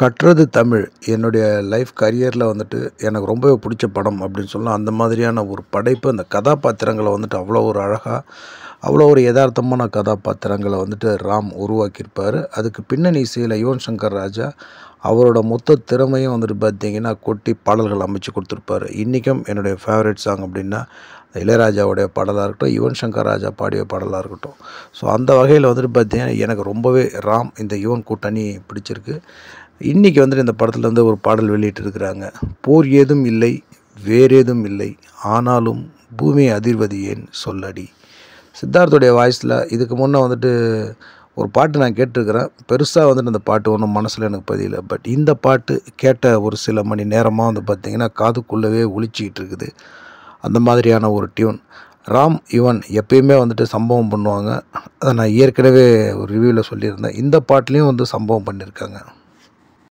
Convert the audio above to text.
கற்றது தமிழ் என்னுடைய லைஃப் கரியரில் வந்துட்டு எனக்கு ரொம்பவே பிடிச்ச படம் அப்படின்னு சொல்லலாம் அந்த மாதிரியான ஒரு படைப்பு அந்த கதாபாத்திரங்களை வந்துட்டு அவ்வளோ ஒரு அழகாக அவ்வளோ ஒரு யதார்த்தமான கதாபாத்திரங்களை வந்துட்டு ராம் உருவாக்கியிருப்பார் அதுக்கு பின்னணி இசையில் யுவன் சங்கர் ராஜா அவரோட மொத்த திறமையும் வந்துட்டு பார்த்திங்கன்னா கொட்டி பாடல்கள் அமைச்சு கொடுத்துருப்பார் இன்றைக்கும் என்னுடைய ஃபேவரட் சாங் அப்படின்னா இளையராஜாவுடைய பாடலாக இருக்கட்டும் யுவன் சங்கர் ராஜா பாடிய பாடலாக இருக்கட்டும் ஸோ அந்த வகையில் வந்துட்டு பார்த்தீங்கன்னா எனக்கு ரொம்பவே ராம் இந்த யுவன் கூட்டணி பிடிச்சிருக்கு இன்றைக்கி வந்துட்டு இந்த படத்தில் வந்து ஒரு பாடல் வெளியிட்டிருக்கிறாங்க போர் ஏதும் இல்லை வேறேதும் இல்லை ஆனாலும் பூமி அதிர்வது ஏன் சொல்லடி சித்தார்த்துடைய வாய்ஸில் இதுக்கு முன்னே வந்துட்டு ஒரு பாட்டு நான் கேட்டிருக்கிறேன் பெருசாக வந்துட்டு அந்த பாட்டு ஒன்றும் மனசில் எனக்கு பதியலை பட் இந்த பாட்டு கேட்ட ஒரு சில மணி நேரமாக வந்து பார்த்திங்கன்னா காதுக்குள்ளவே ஒழிச்சிக்கிட்டு இருக்குது அந்த மாதிரியான ஒரு டியூன் ராம் யுவன் எப்பயுமே வந்துட்டு சம்பவம் பண்ணுவாங்க அதை நான் ஏற்கனவே ஒரு ரிவ்யூவில் சொல்லியிருந்தேன் இந்த பாட்டிலையும் வந்து சம்பவம் பண்ணியிருக்காங்க